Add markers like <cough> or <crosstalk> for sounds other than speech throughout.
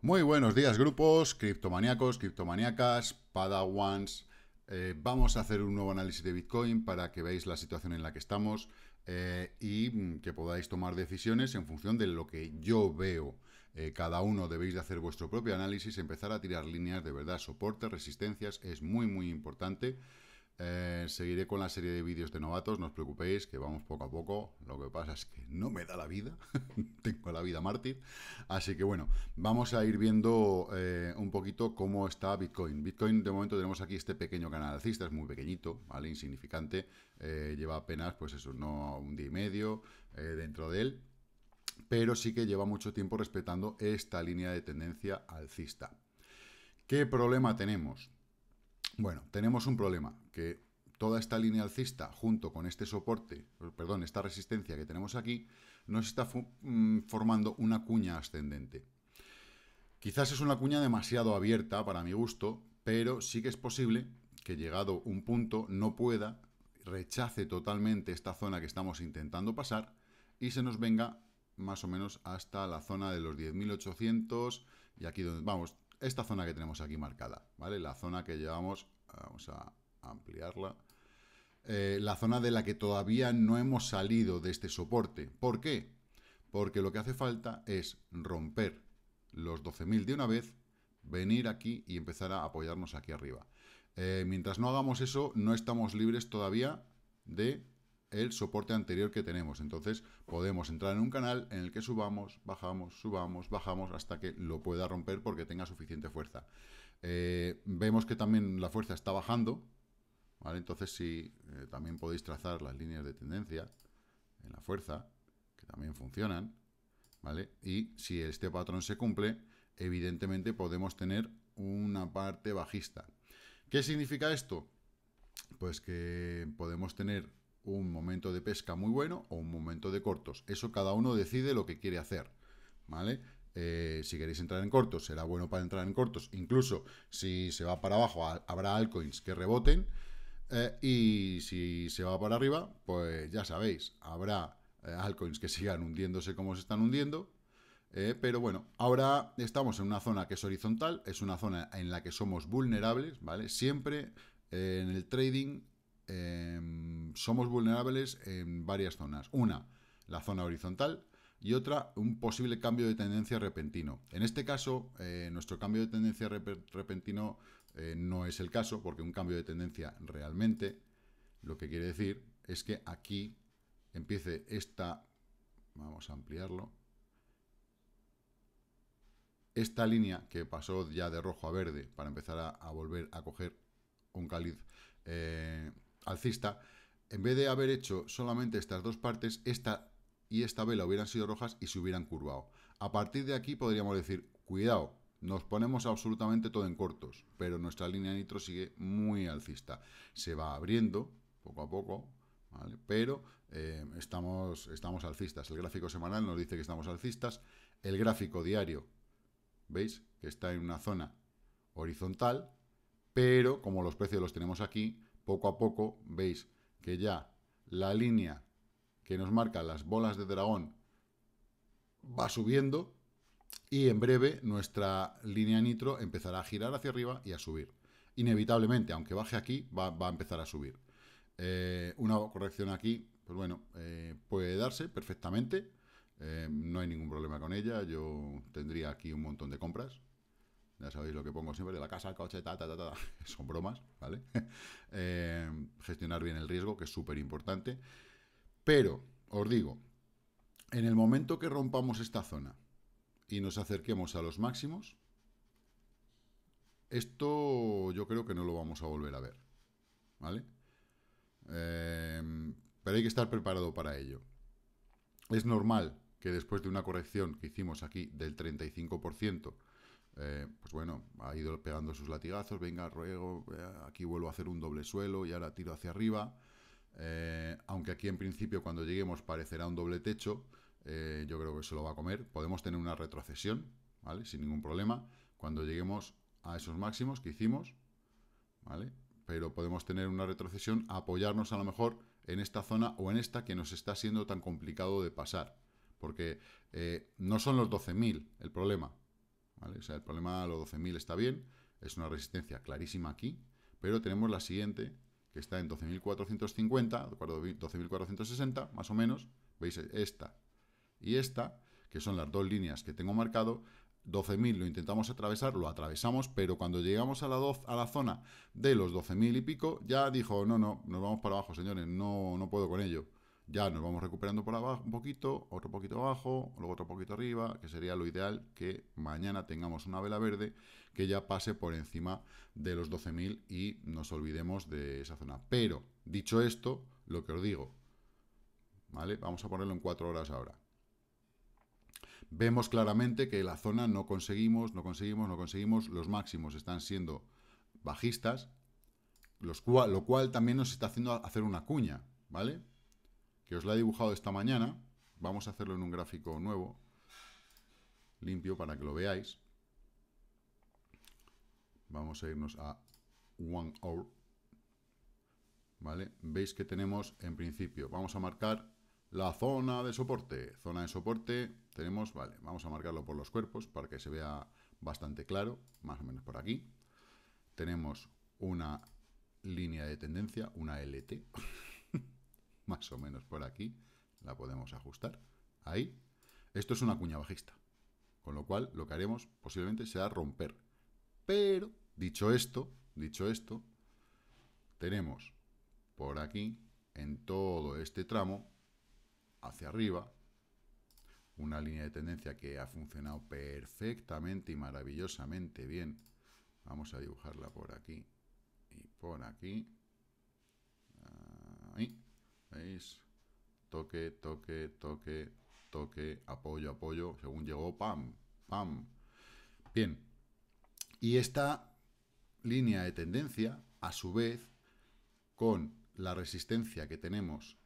Muy buenos días grupos, criptomaniacos, criptomaniacas, padawans. Eh, vamos a hacer un nuevo análisis de Bitcoin para que veáis la situación en la que estamos eh, y mm, que podáis tomar decisiones en función de lo que yo veo. Eh, cada uno debéis de hacer vuestro propio análisis, empezar a tirar líneas de verdad, soporte, resistencias, es muy muy importante. Eh, seguiré con la serie de vídeos de novatos, no os preocupéis, que vamos poco a poco. Lo que pasa es que no me da la vida, <laughs> tengo la vida mártir. Así que bueno, vamos a ir viendo eh, un poquito cómo está Bitcoin. Bitcoin, de momento tenemos aquí este pequeño canal alcista, es muy pequeñito, ¿vale? Insignificante, eh, lleva apenas, pues eso, no un día y medio dentro de él. Pero sí que lleva mucho tiempo respetando esta línea de tendencia alcista. ¿Qué problema tenemos? Bueno, tenemos un problema, que toda esta línea alcista junto con este soporte, perdón, esta resistencia que tenemos aquí, nos está mm, formando una cuña ascendente. Quizás es una cuña demasiado abierta para mi gusto, pero sí que es posible que llegado un punto no pueda, rechace totalmente esta zona que estamos intentando pasar y se nos venga más o menos hasta la zona de los 10.800 y aquí donde vamos, esta zona que tenemos aquí marcada, ¿vale? La zona que llevamos, vamos a ampliarla, eh, la zona de la que todavía no hemos salido de este soporte. ¿Por qué? Porque lo que hace falta es romper los 12.000 de una vez, venir aquí y empezar a apoyarnos aquí arriba. Eh, mientras no hagamos eso, no estamos libres todavía de el soporte anterior que tenemos. Entonces podemos entrar en un canal en el que subamos, bajamos, subamos, bajamos hasta que lo pueda romper porque tenga suficiente fuerza. Eh, vemos que también la fuerza está bajando. ¿vale? Entonces si eh, también podéis trazar las líneas de tendencia en la fuerza, que también funcionan. ¿vale? Y si este patrón se cumple, evidentemente podemos tener una parte bajista. ¿Qué significa esto? Pues que podemos tener un momento de pesca muy bueno o un momento de cortos. Eso cada uno decide lo que quiere hacer, ¿vale? Eh, si queréis entrar en cortos, será bueno para entrar en cortos. Incluso si se va para abajo, habrá altcoins que reboten. Eh, y si se va para arriba, pues ya sabéis, habrá eh, altcoins que sigan hundiéndose como se están hundiendo. pero bueno, ahora estamos en una zona que es horizontal, es una zona en la que somos vulnerables, ¿vale? Siempre en el trading Em, somos vulnerables en varias zonas. Una, la zona horizontal, y otra, un posible cambio de tendencia repentino. En este caso, eh, nuestro cambio de tendencia repentino eh, no es el caso, porque un cambio de tendencia realmente lo que quiere decir es que aquí empiece esta, vamos a ampliarlo, esta línea que pasó ya de rojo a verde para empezar a, volver a coger un cáliz eh, alcista, en vez de haber hecho solamente estas dos partes, esta y esta vela hubieran sido rojas y se hubieran curvado. A partir de aquí podríamos decir, cuidado, nos ponemos absolutamente todo en cortos, pero nuestra línea nitro sigue muy alcista. Se va abriendo poco a poco, pero eh, estamos, estamos alcistas. El gráfico semanal nos dice que estamos alcistas. El gráfico diario, ¿veis? Que está en una zona horizontal, pero como los precios los tenemos aquí, poco a poco veis que ya la línea que nos marca las bolas de dragón va subiendo y en breve nuestra línea nitro empezará a girar hacia arriba y a subir. Inevitablemente, aunque baje aquí, va, a empezar a subir. Eh, una corrección aquí, pues bueno, eh, puede darse perfectamente. Eh, no hay ningún problema con ella. Yo tendría aquí un montón de compras, ya sabéis lo que pongo siempre, de la casa, el coche, ta, ta, ta, <laughs> son bromas, ¿vale? <laughs> Eh, gestionar bien el riesgo, que es súper importante. Pero, os digo, en el momento que rompamos esta zona y nos acerquemos a los máximos, esto yo creo que no lo vamos a volver a ver, ¿vale? Eh, pero hay que estar preparado para ello. Es normal que después de una corrección que hicimos aquí del 35%, eh, pues bueno, ha ido pegando sus latigazos, venga, ruego, eh, aquí vuelvo a hacer un doble suelo y ahora tiro hacia arriba. Eh, aunque aquí en principio cuando lleguemos parecerá un doble techo, yo creo que se lo va a comer. Podemos tener una retrocesión, ¿vale? Sin ningún problema, cuando lleguemos a esos máximos que hicimos, ¿vale? Pero podemos tener una retrocesión, apoyarnos a lo mejor en esta zona o en esta que nos está siendo tan complicado de pasar. Porque no son los 12.000 el problema, o sea, el problema de los 12.000 está bien, es una resistencia clarísima aquí, pero tenemos la siguiente, que está en 12.450, 12.460, más o menos, veis esta y esta, que son las dos líneas que tengo marcado, 12.000 lo intentamos atravesar, lo atravesamos, pero cuando llegamos a la, a la zona de los 12.000 y pico, ya dijo, no, no, nos vamos para abajo, señores, no, no puedo con ello ya nos vamos recuperando por abajo un poquito, otro poquito abajo, luego otro poquito arriba, que sería lo ideal que mañana tengamos una vela verde que ya pase por encima de los 12.000 y nos olvidemos de esa zona. Pero, dicho esto, lo que os digo, ¿vale? Vamos a ponerlo en 4 horas ahora. Vemos claramente que la zona no conseguimos, no conseguimos, no conseguimos, los máximos están siendo bajistas, lo cual también nos está haciendo hacer una cuña, ¿vale? que os la he dibujado esta mañana. Vamos a hacerlo en un gráfico nuevo, limpio, para que lo veáis. Vamos a irnos a One Hour. ¿Vale? Veis que tenemos, en principio, vamos a marcar la zona de soporte. Zona de soporte tenemos, vale, vamos a marcarlo por los cuerpos para que se vea bastante claro, más o menos por aquí. Tenemos una línea de tendencia, una LT. <laughs> más o menos por aquí, la podemos ajustar, ahí. Esto es una cuña bajista, con lo cual lo que haremos posiblemente será romper. Pero, dicho esto, dicho esto, tenemos por aquí, en todo este tramo, hacia arriba, una línea de tendencia que ha funcionado perfectamente y maravillosamente bien. Vamos a dibujarla por aquí y por aquí. Ahí. ¿Veis? Toque, toque, toque, toque, apoyo, apoyo. Según llegó, ¡pam! ¡pam! Bien. Y esta línea de tendencia, a su vez, con la resistencia que tenemos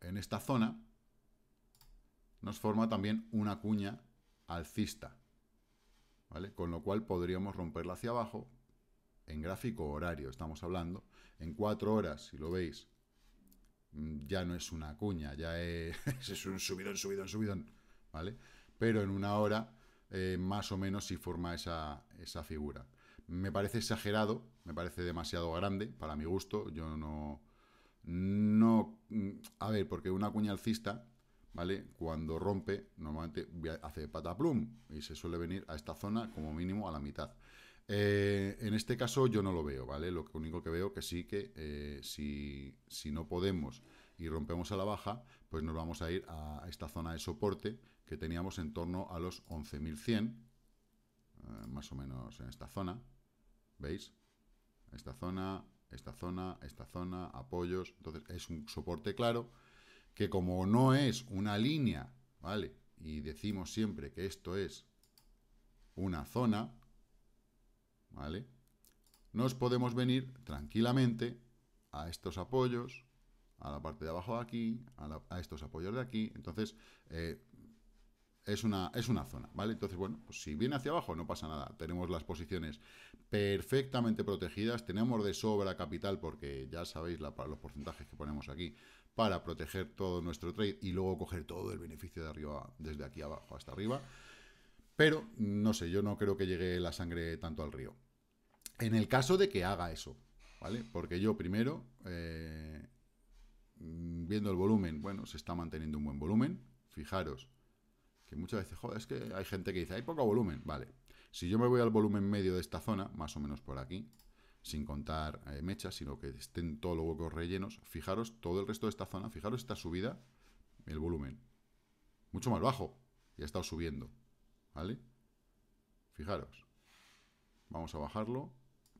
en esta zona, nos forma también una cuña alcista. ¿Vale? Con lo cual podríamos romperla hacia abajo, en gráfico horario estamos hablando, en cuatro horas, si lo veis, mm, ya no es una cuña, ya <laughs> es, un subidón, subidón, subidón, ¿vale? Pero en una hora, eh, más o menos, sí forma esa, esa figura. Me parece exagerado, me parece demasiado grande, para mi gusto, yo no... No, mm, a ver, porque una cuña alcista ¿vale? Cuando rompe, normalmente hace plum... y se suele venir a esta zona como mínimo a la mitad. Eh, en este caso yo no lo veo, ¿vale? Lo único que veo que sí que eh, si, no podemos y rompemos a la baja, pues nos vamos a ir a esta zona de soporte que teníamos en torno a los 11.100, eh, más o menos en esta zona, ¿veis? Esta zona, esta zona, esta zona, apoyos, entonces es un soporte claro que como no es una línea, ¿vale? Y decimos siempre que esto es una zona, ¿vale? Nos podemos venir tranquilamente a estos apoyos, a la parte de abajo de aquí, a, estos apoyos de aquí. Entonces, eh, es, una, es una zona, ¿vale? Entonces, bueno, pues si viene hacia abajo no pasa nada. Tenemos las posiciones perfectamente protegidas. Tenemos de sobra capital porque ya sabéis los porcentajes que ponemos aquí para proteger todo nuestro trade y luego coger todo el beneficio de arriba, desde aquí abajo hasta arriba. Pero no sé, yo no creo que llegue la sangre tanto al río. En el caso de que haga eso, ¿vale? Porque yo primero, eh, mm, viendo el volumen, bueno, se está manteniendo un buen volumen. Fijaros que muchas veces, joder, es que hay gente que dice, hay poco volumen. Vale, si yo me voy al volumen medio de esta zona, más o menos por aquí, sin contar eh, mechas, sino que estén todos los huecos rellenos, fijaros todo el resto de esta zona, fijaros esta subida, el volumen, mucho más bajo, y ha estado subiendo. ¿Vale? Fijaros. Vamos a bajarlo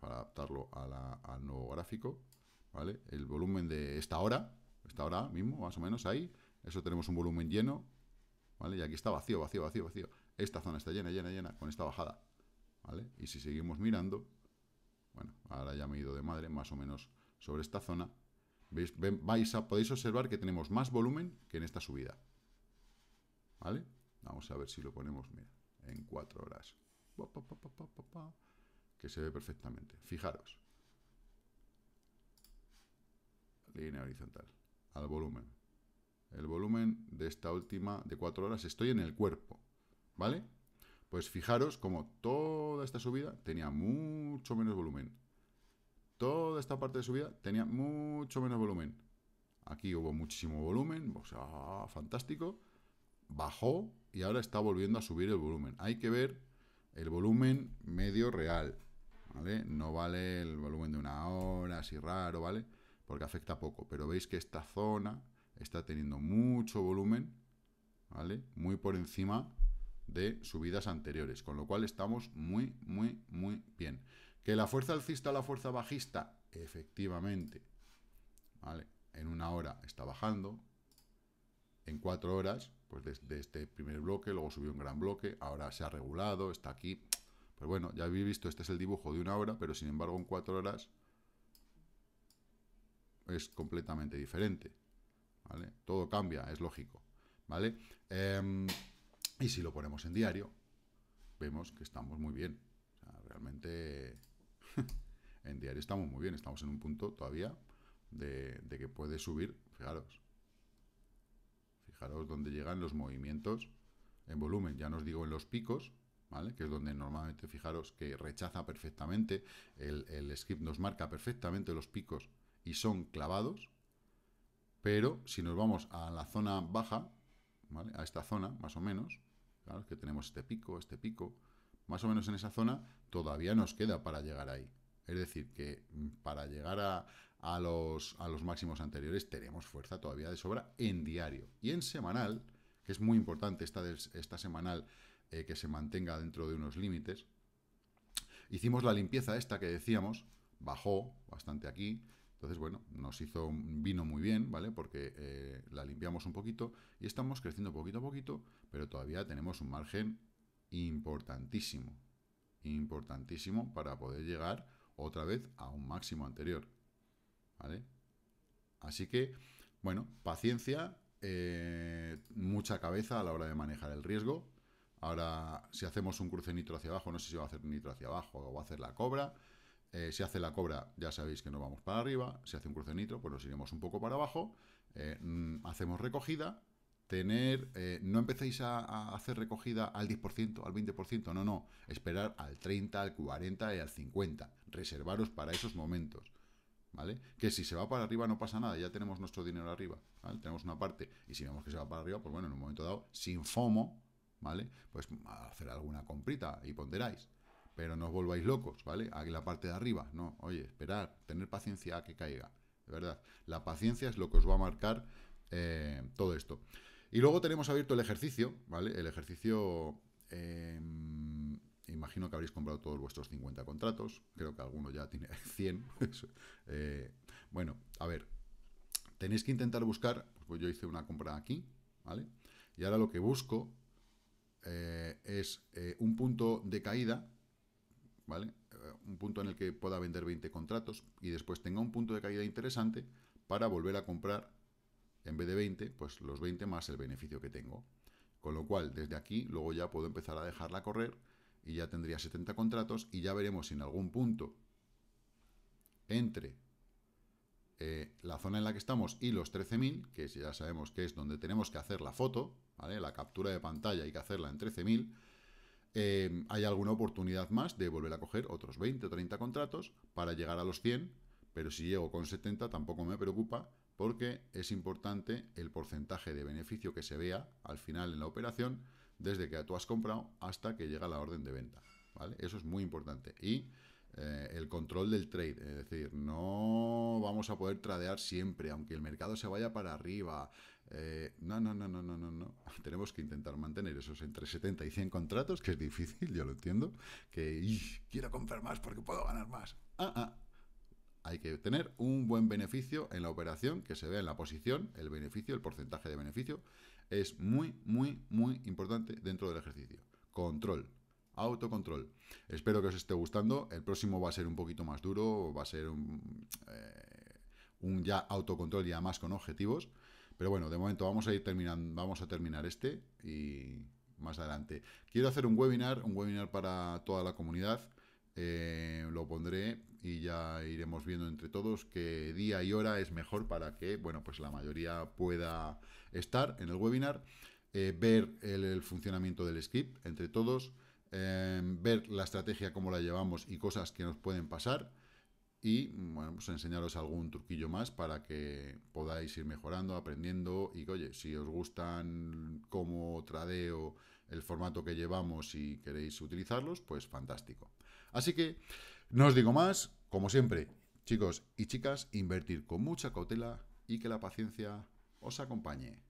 para adaptarlo al nuevo gráfico. ¿Vale? El volumen de esta hora, esta hora mismo, más o menos ahí. Eso tenemos un volumen lleno. ¿Vale? Y aquí está vacío, vacío, vacío, vacío. Esta zona está llena, llena, llena con esta bajada. ¿Vale? Y si seguimos mirando, bueno, ahora ya me he ido de madre, más o menos sobre esta zona, Vais a, podéis observar que tenemos más volumen que en esta subida. ¿Vale? Vamos a ver si lo ponemos, mira en 4 horas. Que se ve perfectamente. Fijaros. Línea horizontal. Al volumen. El volumen de esta última de 4 horas. Estoy en el cuerpo. ¿Vale? Pues fijaros como toda esta subida tenía mucho menos volumen. Toda esta parte de subida tenía mucho menos volumen. Aquí hubo muchísimo volumen. O sea, fantástico bajó y ahora está volviendo a subir el volumen. Hay que ver el volumen medio real, ¿vale? No vale el volumen de una hora, así raro, ¿vale? Porque afecta poco, pero veis que esta zona está teniendo mucho volumen, ¿vale? Muy por encima de subidas anteriores, con lo cual estamos muy, muy, muy bien. ¿Que la fuerza alcista o la fuerza bajista? Efectivamente, ¿vale? En una hora está bajando, en cuatro horas, pues desde este primer bloque, luego subió un gran bloque, ahora se ha regulado, está aquí. Pues bueno, ya habéis visto, este es el dibujo de una hora, pero sin embargo en cuatro horas es completamente diferente. ¿Vale? Todo cambia, es lógico. ¿Vale? Em, y si lo ponemos en diario, vemos que estamos muy bien. realmente <laughs> en diario estamos muy bien, estamos en un punto todavía de que puede subir, fijaros, Fijaros dónde llegan los movimientos en volumen, ya nos digo en los picos, Que es donde normalmente, fijaros, que rechaza perfectamente, el, script nos marca perfectamente los picos y son clavados, pero si nos vamos a la zona baja, A esta zona, más o menos, que tenemos este pico, este pico, más o menos en esa zona, todavía nos queda para llegar ahí. Es decir, que para llegar a, a los, a los máximos anteriores, tenemos fuerza todavía de sobra en diario. Y en semanal, que es muy importante esta, esta semanal eh, que se mantenga dentro de unos límites, hicimos la limpieza esta que decíamos, bajó bastante aquí, entonces, bueno, nos hizo, vino muy bien, ¿vale? Porque eh, la limpiamos un poquito y estamos creciendo poquito a poquito, pero todavía tenemos un margen importantísimo, importantísimo para poder llegar otra vez a un máximo anterior. Así que, bueno, paciencia, eh, mucha cabeza a la hora de manejar el riesgo. Ahora, si hacemos un cruce nitro hacia abajo, no sé si va a hacer nitro hacia abajo o va a hacer la cobra. Eh, si hace la cobra, ya sabéis que no vamos para arriba. Si hace un cruce nitro, pues nos iremos un poco para abajo. Eh, mm, hacemos recogida. Tener, no empecéis a, a, hacer recogida al 10%, al 20%, no, no. Esperar al 30, al 40 y al 50. Reservaros para esos momentos. ¿vale? Que si se va para arriba no pasa nada, ya tenemos nuestro dinero arriba, ¿vale? Tenemos una parte, y si vemos que se va para arriba, pues bueno, en un momento dado, sin FOMO, ¿vale? Pues hacer alguna comprita y ponderáis, pero no os volváis locos, ¿vale? Aquí la parte de arriba, no, oye, esperar, tener paciencia a que caiga, de verdad. La paciencia es lo que os va a marcar eh, todo esto. Y luego tenemos abierto el ejercicio, ¿vale? El ejercicio... Em, imagino que habréis comprado todos vuestros 50 contratos, creo que alguno ya tiene 100. <laughs> Eh, bueno, a ver, tenéis que intentar buscar, pues yo hice una compra aquí, ¿vale? Y ahora lo que busco eh, es eh, un punto de caída, ¿vale? un punto en el que pueda vender 20 contratos y después tenga un punto de caída interesante para volver a comprar, en vez de 20, pues los 20 más el beneficio que tengo. Con lo cual, desde aquí, luego ya puedo empezar a dejarla correr y ya tendría 70 contratos y ya veremos si en algún punto entre eh, la zona en la que estamos y los 13.000, que ya sabemos que es donde tenemos que hacer la foto, la captura de pantalla hay que hacerla en 13.000, eh, hay alguna oportunidad más de volver a coger otros 20 o 30 contratos para llegar a los 100, pero si llego con 70 tampoco me preocupa porque es importante el porcentaje de beneficio que se vea al final en la operación desde que tú has comprado hasta que llega la orden de venta. ¿vale? Eso es muy importante. Y eh, el control del trade, es decir, no vamos a poder tradear siempre, aunque el mercado se vaya para arriba. Eh, no, no, no, no, no, no, no. <laughs> Tenemos que intentar mantener esos entre 70 y 100 contratos, que es difícil, yo lo entiendo. Que quiero comprar más porque puedo ganar más. Ah, ah. Hay que tener un buen beneficio en la operación, que se vea en la posición, el beneficio, el porcentaje de beneficio, es muy, muy, muy importante dentro del ejercicio. Control, autocontrol. Espero que os esté gustando. El próximo va a ser un poquito más duro, va a ser un, eh, un ya autocontrol ya más con objetivos. Pero bueno, de momento vamos a ir terminando, vamos a terminar este y más adelante. Quiero hacer un webinar, un webinar para toda la comunidad eh, lo pondré y ya iremos viendo entre todos qué día y hora es mejor para que, bueno, pues la mayoría pueda estar en el webinar, eh, ver el, funcionamiento del script entre todos, em, ver la estrategia, cómo la llevamos y cosas que nos pueden pasar y, bueno, pues enseñaros algún truquillo más para que podáis ir mejorando, aprendiendo y, oye, si os gustan cómo tradeo el formato que llevamos y queréis utilizarlos, pues fantástico. Así que no os digo más, como siempre, chicos y chicas, invertir con mucha cautela y que la paciencia os acompañe.